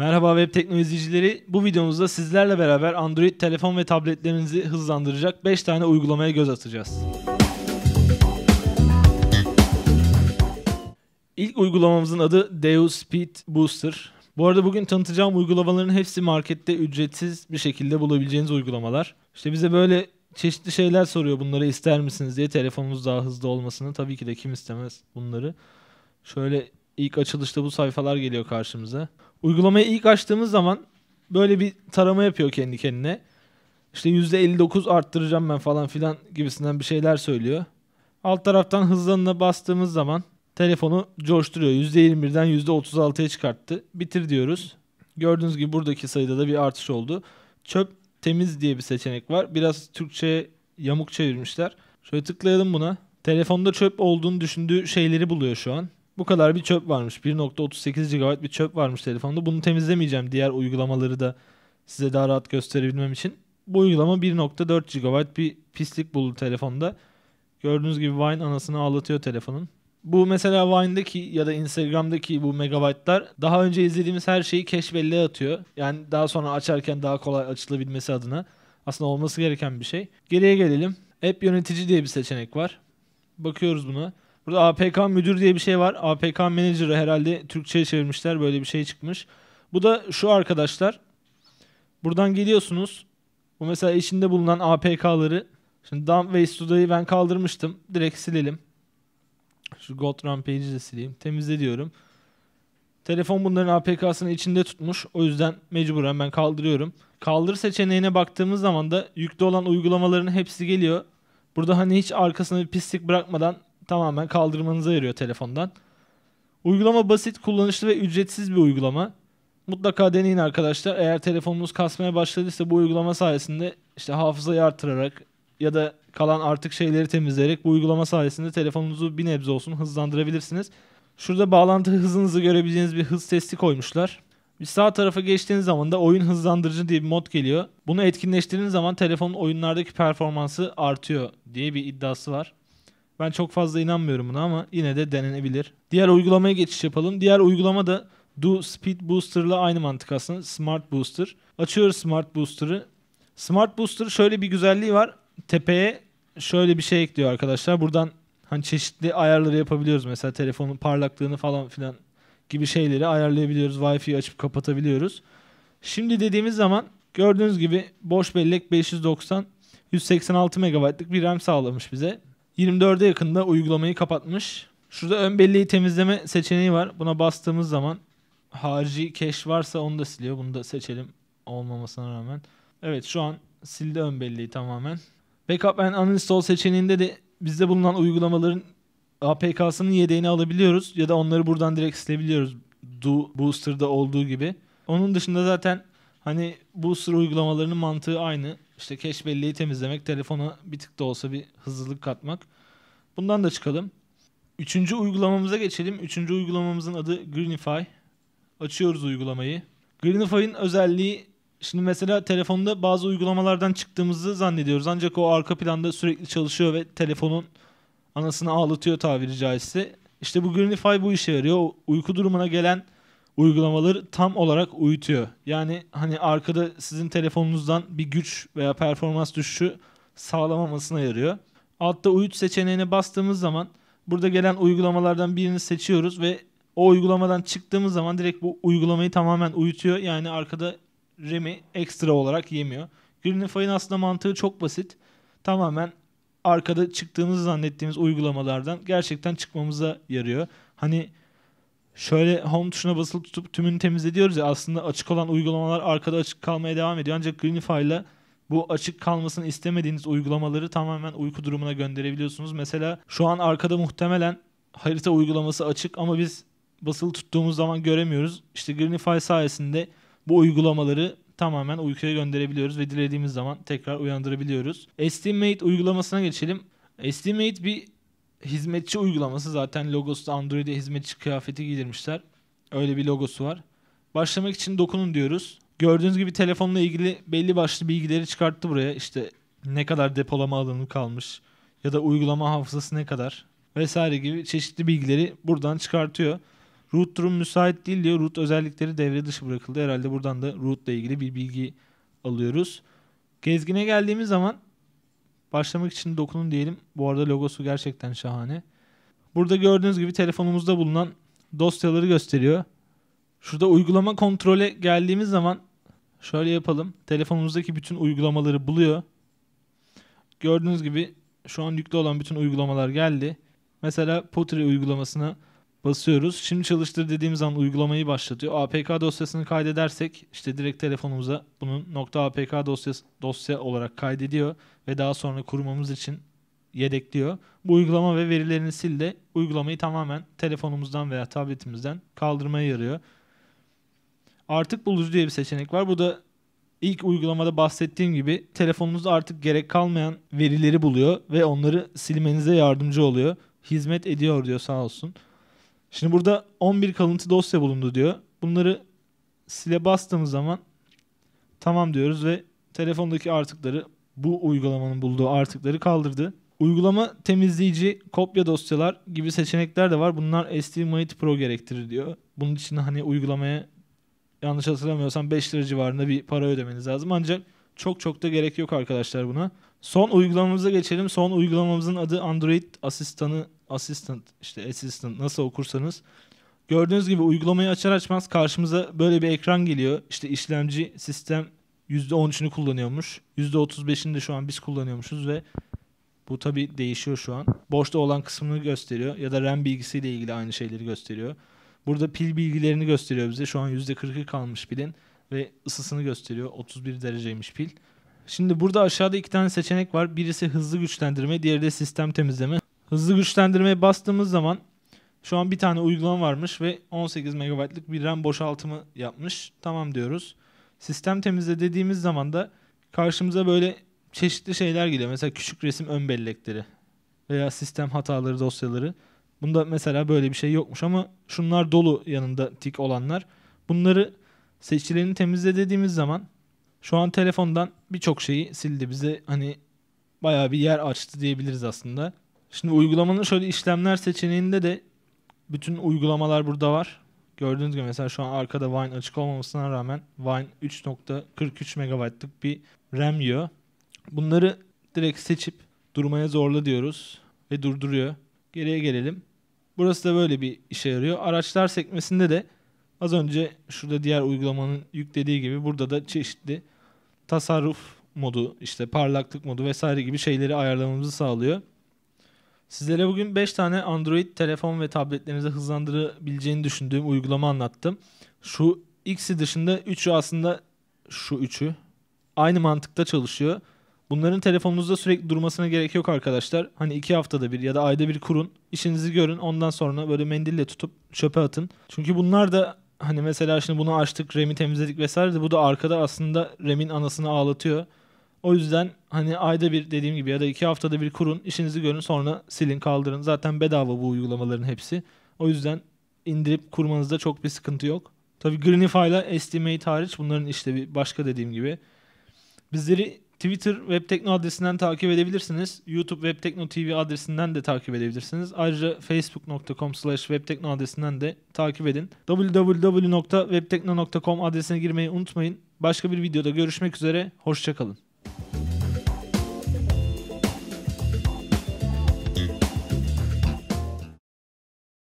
Merhaba web teknolojicileri. Bu videomuzda sizlerle beraber Android telefon ve tabletlerinizi hızlandıracak 5 tane uygulamaya göz atacağız. İlk uygulamamızın adı Deus Speed Booster. Bu arada bugün tanıtacağım uygulamaların hepsi markette ücretsiz bir şekilde bulabileceğiniz uygulamalar. İşte bize böyle çeşitli şeyler soruyor bunları ister misiniz diye telefonunuz daha hızlı olmasını. Tabii ki de kim istemez bunları. Şöyle ilk açılışta bu sayfalar geliyor karşımıza. Uygulamayı ilk açtığımız zaman böyle bir tarama yapıyor kendi kendine. İşte %59 arttıracağım ben falan filan gibisinden bir şeyler söylüyor. Alt taraftan hızlanına bastığımız zaman telefonu coşturuyor. %21'den %36'ya çıkarttı. Bitir diyoruz. Gördüğünüz gibi buradaki sayıda da bir artış oldu. Çöp temiz diye bir seçenek var. Biraz Türkçe'ye yamuk çevirmişler. Şöyle tıklayalım buna. Telefonda çöp olduğunu düşündüğü şeyleri buluyor şu an bu kadar bir çöp varmış. 1.38 GB bir çöp varmış telefonda. Bunu temizlemeyeceğim diğer uygulamaları da size daha rahat gösterebilmem için. Bu uygulama 1.4 GB bir pislik buldu telefonda. Gördüğünüz gibi Vine anasını ağlatıyor telefonun. Bu mesela Vine'daki ya da Instagram'daki bu megabaytlar daha önce izlediğimiz her şeyi keşbelleğe atıyor. Yani daha sonra açarken daha kolay açılabilmesi adına. Aslında olması gereken bir şey. Geriye gelelim. App yönetici diye bir seçenek var. Bakıyoruz buna. Burada APK müdür diye bir şey var. APK manager'ı herhalde Türkçe'ye çevirmişler. Böyle bir şey çıkmış. Bu da şu arkadaşlar. Buradan geliyorsunuz. Bu mesela içinde bulunan APK'ları. Şimdi Dump ve Studio'yu ben kaldırmıştım. Direkt silelim. Şu Gold Rampage'i de sileyim. Temizle diyorum. Telefon bunların APK'sını içinde tutmuş. O yüzden mecburen ben kaldırıyorum. Kaldır seçeneğine baktığımız zaman da yüklü olan uygulamaların hepsi geliyor. Burada hani hiç arkasına bir pislik bırakmadan tamamen kaldırmanıza yarıyor telefondan. Uygulama basit, kullanışlı ve ücretsiz bir uygulama. Mutlaka deneyin arkadaşlar. Eğer telefonunuz kasmaya başladıysa bu uygulama sayesinde işte hafızayı artırarak ya da kalan artık şeyleri temizleyerek bu uygulama sayesinde telefonunuzu bir nebze olsun hızlandırabilirsiniz. Şurada bağlantı hızınızı görebileceğiniz bir hız testi koymuşlar. Bir sağ tarafa geçtiğiniz zaman da oyun hızlandırıcı diye bir mod geliyor. Bunu etkinleştirdiğiniz zaman telefonun oyunlardaki performansı artıyor diye bir iddiası var. Ben çok fazla inanmıyorum buna ama yine de denenebilir. Diğer uygulamaya geçiş yapalım. Diğer uygulama da Do Speed Booster'la aynı mantık aslında. Smart Booster. Açıyoruz Smart Booster'ı. Smart Booster şöyle bir güzelliği var. Tepeye şöyle bir şey ekliyor arkadaşlar. Buradan hani çeşitli ayarları yapabiliyoruz. Mesela telefonun parlaklığını falan filan gibi şeyleri ayarlayabiliyoruz. wi fi açıp kapatabiliyoruz. Şimdi dediğimiz zaman gördüğünüz gibi boş bellek 590 186 MB'lık bir RAM sağlamış bize. 24'e yakında uygulamayı kapatmış. Şurada ön belleği temizleme seçeneği var. Buna bastığımız zaman harici keş varsa onu da siliyor. Bunu da seçelim olmamasına rağmen. Evet şu an sildi ön belleği tamamen. Backup and uninstall seçeneğinde de bizde bulunan uygulamaların APK'sının yedeğini alabiliyoruz ya da onları buradan direkt silebiliyoruz. Do Booster'da olduğu gibi. Onun dışında zaten hani Booster uygulamalarının mantığı aynı. İşte keş belleği temizlemek, telefona bir tık da olsa bir hızlılık katmak. Bundan da çıkalım. Üçüncü uygulamamıza geçelim. Üçüncü uygulamamızın adı Greenify. Açıyoruz uygulamayı. Greenify'ın özelliği şimdi mesela telefonda bazı uygulamalardan çıktığımızı zannediyoruz. Ancak o arka planda sürekli çalışıyor ve telefonun anasını ağlatıyor tabiri caizse. İşte bu Greenify bu işe yarıyor. uyku durumuna gelen uygulamaları tam olarak uyutuyor. Yani hani arkada sizin telefonunuzdan bir güç veya performans düşüşü sağlamamasına yarıyor. Altta uyut seçeneğine bastığımız zaman burada gelen uygulamalardan birini seçiyoruz ve o uygulamadan çıktığımız zaman direkt bu uygulamayı tamamen uyutuyor. Yani arkada RAM'i ekstra olarak yemiyor. Greenify'ın aslında mantığı çok basit. Tamamen arkada çıktığımızı zannettiğimiz uygulamalardan gerçekten çıkmamıza yarıyor. Hani şöyle home tuşuna basılı tutup tümünü temizliyoruz ya aslında açık olan uygulamalar arkada açık kalmaya devam ediyor. Ancak Greenify ile bu açık kalmasını istemediğiniz uygulamaları tamamen uyku durumuna gönderebiliyorsunuz. Mesela şu an arkada muhtemelen harita uygulaması açık ama biz basılı tuttuğumuz zaman göremiyoruz. İşte Greenify sayesinde bu uygulamaları tamamen uykuya gönderebiliyoruz ve dilediğimiz zaman tekrar uyandırabiliyoruz. Mate uygulamasına geçelim. Mate bir hizmetçi uygulaması zaten logosu Android'e hizmetçi kıyafeti giydirmişler. Öyle bir logosu var. Başlamak için dokunun diyoruz. Gördüğünüz gibi telefonla ilgili belli başlı bilgileri çıkarttı buraya. İşte ne kadar depolama alanı kalmış ya da uygulama hafızası ne kadar vesaire gibi çeşitli bilgileri buradan çıkartıyor. Root durum müsait değil diyor. Root özellikleri devre dışı bırakıldı. Herhalde buradan da root ile ilgili bir bilgi alıyoruz. Gezgine geldiğimiz zaman Başlamak için dokunun diyelim. Bu arada logosu gerçekten şahane. Burada gördüğünüz gibi telefonumuzda bulunan dosyaları gösteriyor. Şurada uygulama kontrole geldiğimiz zaman şöyle yapalım. Telefonumuzdaki bütün uygulamaları buluyor. Gördüğünüz gibi şu an yüklü olan bütün uygulamalar geldi. Mesela Pottery uygulamasına basıyoruz. Şimdi çalıştır dediğimiz an uygulamayı başlatıyor. APK dosyasını kaydedersek işte direkt telefonumuza bunun nokta .apk dosyası, dosya olarak kaydediyor ve daha sonra kurmamız için yedekliyor. Bu uygulama ve verilerini sil de uygulamayı tamamen telefonumuzdan veya tabletimizden kaldırmaya yarıyor. Artık bulucu diye bir seçenek var. Bu da ilk uygulamada bahsettiğim gibi telefonunuzda artık gerek kalmayan verileri buluyor ve onları silmenize yardımcı oluyor. Hizmet ediyor diyor sağ olsun. Şimdi burada 11 kalıntı dosya bulundu diyor. Bunları sile bastığımız zaman tamam diyoruz ve telefondaki artıkları bu uygulamanın bulduğu artıkları kaldırdı. Uygulama temizleyici, kopya dosyalar gibi seçenekler de var. Bunlar Mate Pro gerektirir diyor. Bunun için hani uygulamaya yanlış hatırlamıyorsam 5 lira civarında bir para ödemeniz lazım. Ancak çok çok da gerek yok arkadaşlar buna. Son uygulamamıza geçelim. Son uygulamamızın adı Android asistanı assistant işte assistant nasıl okursanız gördüğünüz gibi uygulamayı açar açmaz karşımıza böyle bir ekran geliyor. İşte işlemci sistem %13'ünü kullanıyormuş. %35'ini de şu an biz kullanıyormuşuz ve bu tabi değişiyor şu an. Boşta olan kısmını gösteriyor ya da RAM bilgisiyle ilgili aynı şeyleri gösteriyor. Burada pil bilgilerini gösteriyor bize. Şu an %40'ı kalmış pilin ve ısısını gösteriyor. 31 dereceymiş pil. Şimdi burada aşağıda iki tane seçenek var. Birisi hızlı güçlendirme, diğeri de sistem temizleme. Hızlı güçlendirmeye bastığımız zaman şu an bir tane uygulama varmış ve 18 MB'lık bir RAM boşaltımı yapmış. Tamam diyoruz. Sistem temizle dediğimiz zaman da karşımıza böyle çeşitli şeyler geliyor. Mesela küçük resim ön bellekleri veya sistem hataları dosyaları. Bunda mesela böyle bir şey yokmuş ama şunlar dolu yanında tik olanlar. Bunları seçilerini temizle dediğimiz zaman şu an telefondan birçok şeyi sildi. Bize hani bayağı bir yer açtı diyebiliriz aslında. Şimdi uygulamanın şöyle işlemler seçeneğinde de bütün uygulamalar burada var. Gördüğünüz gibi mesela şu an arkada Wine açık olmamasına rağmen Wine 3.43 MB'lık bir RAM yiyor. Bunları direkt seçip durmaya zorla diyoruz ve durduruyor. Geriye gelelim. Burası da böyle bir işe yarıyor. Araçlar sekmesinde de az önce şurada diğer uygulamanın yüklediği gibi burada da çeşitli tasarruf modu, işte parlaklık modu vesaire gibi şeyleri ayarlamamızı sağlıyor. Sizlere bugün 5 tane Android telefon ve tabletlerinize hızlandırabileceğini düşündüğüm uygulama anlattım. Şu X'i dışında 3'ü aslında şu 3'ü aynı mantıkta çalışıyor. Bunların telefonunuzda sürekli durmasına gerek yok arkadaşlar. Hani iki haftada bir ya da ayda bir kurun. işinizi görün. Ondan sonra böyle mendille tutup çöpe atın. Çünkü bunlar da hani mesela şimdi bunu açtık, RAM'i temizledik vesaire de bu da arkada aslında RAM'in anasını ağlatıyor. O yüzden hani ayda bir dediğim gibi ya da iki haftada bir kurun, işinizi görün sonra silin kaldırın. Zaten bedava bu uygulamaların hepsi. O yüzden indirip kurmanızda çok bir sıkıntı yok. Tabi Greenify ile Estimate hariç bunların işte bir başka dediğim gibi. Bizleri Twitter Web Tekno adresinden takip edebilirsiniz. YouTube Web Tekno TV adresinden de takip edebilirsiniz. Ayrıca facebook.com slash adresinden de takip edin. www.webtekno.com adresine girmeyi unutmayın. Başka bir videoda görüşmek üzere. Hoşçakalın.